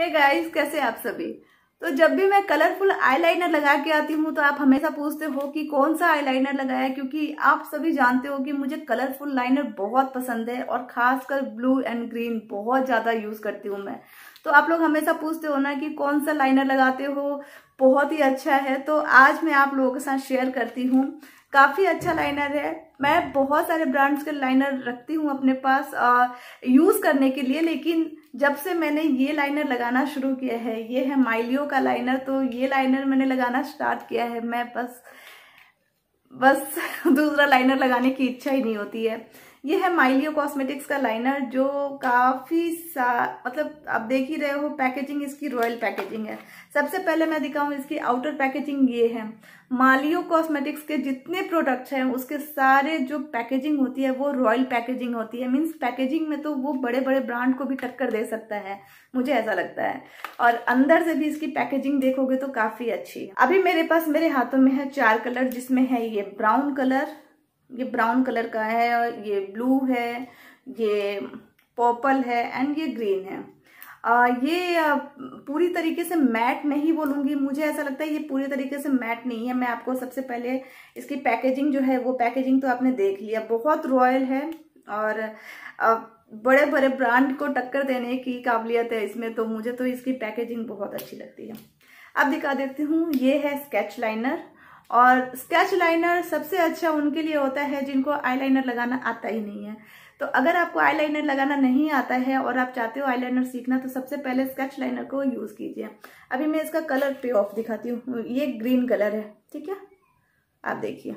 हे hey guys कैसे आप सभी तो जब भी मैं कलरफुल आईलाइनर लगा के आती हूँ तो आप हमेशा पूछते हो कि कौन सा आईलाइनर लगाया क्योंकि आप सभी जानते हो कि मुझे कलरफुल लाइनर बहुत पसंद है और खासकर ब्लू एंड ग्रीन बहुत ज़्यादा यूज़ करती हूँ मैं तो आप लोग हमेशा पूछते हो ना कि कौन सा लाइनर लगाते हो बहुत ही अच्छा है तो आज मैं आप लोगों के साथ शेयर करती हूँ काफ़ी अच्छा लाइनर है मैं बहुत सारे ब्रांड्स के लाइनर रखती हूँ अपने पास यूज़ करने के लिए लेकिन जब से मैंने ये लाइनर लगाना शुरू किया है ये है माइलियो का लाइनर तो ये लाइनर मैंने लगाना स्टार्ट किया है मैं बस बस दूसरा लाइनर लगाने की इच्छा ही नहीं होती है ये है माइलियो कॉस्मेटिक्स का लाइनर जो काफी सा मतलब आप देख ही रहे हो पैकेजिंग इसकी रॉयल पैकेजिंग है सबसे पहले मैं दिखाऊं इसकी आउटर पैकेजिंग ये है मालियो कॉस्मेटिक्स के जितने प्रोडक्ट्स हैं उसके सारे जो पैकेजिंग होती है वो रॉयल पैकेजिंग होती है मीन्स पैकेजिंग में तो वो बड़े बड़े ब्रांड को भी टक्कर दे सकता है मुझे ऐसा लगता है और अंदर से भी इसकी पैकेजिंग देखोगे तो काफी अच्छी अभी मेरे पास मेरे हाथों में है चार कलर जिसमें है ये ब्राउन कलर ये ब्राउन कलर का है और ये ब्लू है ये पर्पल है एंड ये ग्रीन है आ, ये पूरी तरीके से मैट नहीं बोलूँगी मुझे ऐसा लगता है ये पूरी तरीके से मैट नहीं है मैं आपको सबसे पहले इसकी पैकेजिंग जो है वो पैकेजिंग तो आपने देख लिया बहुत रॉयल है और आ, बड़े बड़े ब्रांड को टक्कर देने की काबिलियत है इसमें तो मुझे तो इसकी पैकेजिंग बहुत अच्छी लगती है अब दिखा देती हूँ ये है स्केच लाइनर और स्केच लाइनर सबसे अच्छा उनके लिए होता है जिनको आईलाइनर लगाना आता ही नहीं है तो अगर आपको आईलाइनर लगाना नहीं आता है और आप चाहते हो आईलाइनर सीखना तो सबसे पहले स्केच लाइनर को यूज़ कीजिए अभी मैं इसका कलर पे ऑफ दिखाती हूँ ये ग्रीन कलर है ठीक है आप देखिए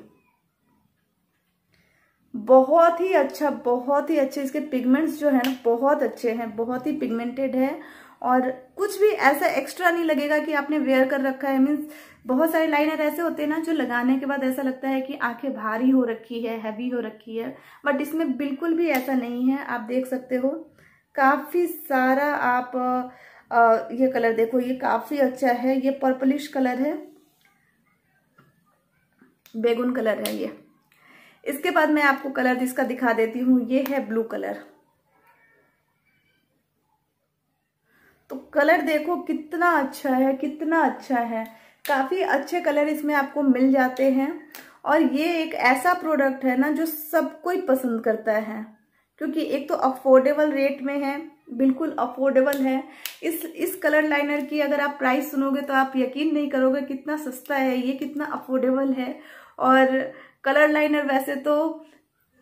बहुत ही अच्छा बहुत ही अच्छे इसके पिगमेंट्स जो है ना बहुत अच्छे हैं बहुत ही पिगमेंटेड है और कुछ भी ऐसा एक्स्ट्रा नहीं लगेगा कि आपने वेयर कर रखा है मीन्स बहुत सारे लाइनर ऐसे होते हैं ना जो लगाने के बाद ऐसा लगता है कि आंखें भारी हो रखी है हैवी हो रखी है बट इसमें बिल्कुल भी ऐसा नहीं है आप देख सकते हो काफ़ी सारा आप आ, ये कलर देखो ये काफ़ी अच्छा है ये पर्पलिश कलर है बेगुन कलर है ये इसके बाद मैं आपको कलर इसका दिखा देती हूँ ये है ब्लू कलर तो कलर देखो कितना अच्छा है कितना अच्छा है काफ़ी अच्छे कलर इसमें आपको मिल जाते हैं और ये एक ऐसा प्रोडक्ट है ना जो सब कोई पसंद करता है क्योंकि एक तो अफोर्डेबल रेट में है बिल्कुल अफोर्डेबल है इस इस कलर लाइनर की अगर आप प्राइस सुनोगे तो आप यकीन नहीं करोगे कितना सस्ता है ये कितना अफोर्डेबल है और कलर लाइनर वैसे तो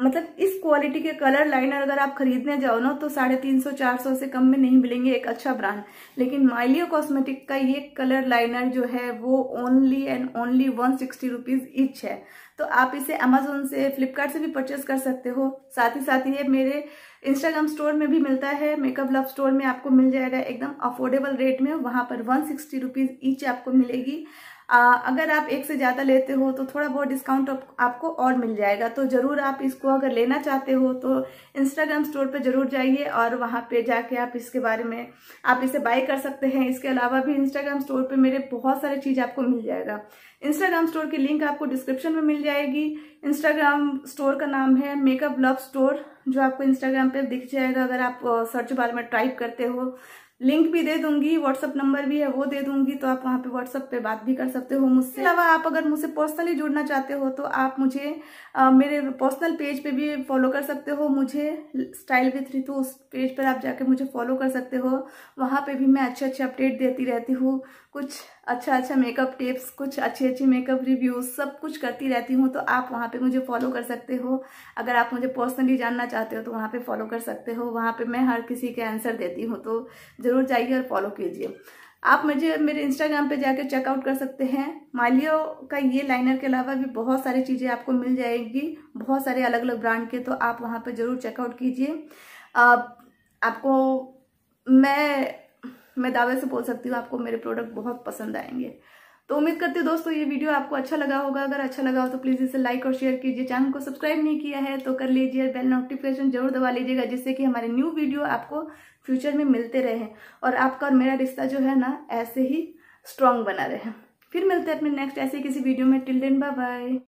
मतलब इस क्वालिटी के कलर लाइनर अगर आप खरीदने जाओ ना तो साढ़े तीन सौ चार सौ से कम में नहीं मिलेंगे एक अच्छा ब्रांड लेकिन माइलियो कॉस्मेटिक का ये कलर लाइनर जो है वो only and only one sixty rupees each है तो आप इसे अमेजोन से फ्लिपकार्ट से भी परचेस कर सकते हो साथ ही साथ ये मेरे इंस्टाग्राम स्टोर में भी मिलता है मेकअप लव स्टोर में आपको मिल जाएगा एकदम अफोर्डेबल रेट में वहां पर वन सिक्सटी रुपीज ईच आपको मिलेगी आ, अगर आप एक से ज़्यादा लेते हो तो थोड़ा बहुत डिस्काउंट आप, आपको और मिल जाएगा तो ज़रूर आप इसको अगर लेना चाहते हो तो इंस्टाग्राम स्टोर पर ज़रूर जाइए और वहाँ पे जाके आप इसके बारे में आप इसे बाई कर सकते हैं इसके अलावा भी इंस्टाग्राम स्टोर पर मेरे बहुत सारे चीज़ आपको मिल जाएगा इंस्टाग्राम स्टोर की लिंक आपको डिस्क्रिप्शन में मिल जाएगी इंस्टाग्राम स्टोर का नाम है मेकअप लव स्टोर जो आपको इंस्टाग्राम पे दिख जाएगा अगर आप सर्च बार में टाइप करते हो लिंक भी दे दूंगी व्हाट्सअप नंबर भी है वो दे दूंगी तो आप वहाँ पे व्हाट्सअप पे बात भी कर सकते हो मुझसे अलावा आप अगर मुझसे पर्सनली जुड़ना चाहते हो तो आप मुझे आ, मेरे पर्सनल पेज पे भी फॉलो कर सकते हो मुझे स्टाइल विथ रितु उस पेज पर आप जाके मुझे फॉलो कर सकते हो वहाँ पे भी मैं अच्छे अच्छे अपडेट देती रहती हूँ कुछ अच्छा अच्छा मेकअप टिप्स कुछ अच्छी अच्छी मेकअप रिव्यूज सब कुछ करती रहती हूँ तो आप वहाँ पे मुझे फॉलो कर सकते हो अगर आप मुझे पर्सनली जानना चाहते हो तो वहाँ पे फॉलो कर सकते हो वहाँ पे मैं हर किसी के आंसर देती हूँ तो ज़रूर जाइए और फॉलो कीजिए आप मुझे मेरे इंस्टाग्राम पे जाकर चेकआउट कर सकते हैं मालियो का ये लाइनर के अलावा भी बहुत सारी चीज़ें आपको मिल जाएगी बहुत सारे अलग अलग ब्रांड के तो आप वहाँ पर ज़रूर चेकआउट कीजिए आपको मैं मैं दावे से बोल सकती हूँ आपको मेरे प्रोडक्ट बहुत पसंद आएंगे तो उम्मीद करती हूँ दोस्तों ये वीडियो आपको अच्छा लगा होगा अगर अच्छा लगा हो तो प्लीज़ इसे लाइक और शेयर कीजिए चैनल को सब्सक्राइब नहीं किया है तो कर लीजिए बेल नोटिफिकेशन जरूर दबा लीजिएगा जिससे कि हमारे न्यू वीडियो आपको फ्यूचर में मिलते रहे और आपका और मेरा रिश्ता जो है ना ऐसे ही स्ट्रांग बना रहे फिर मिलते हैं अपने नेक्स्ट ऐसे किसी वीडियो में टिल डेन बाय बाय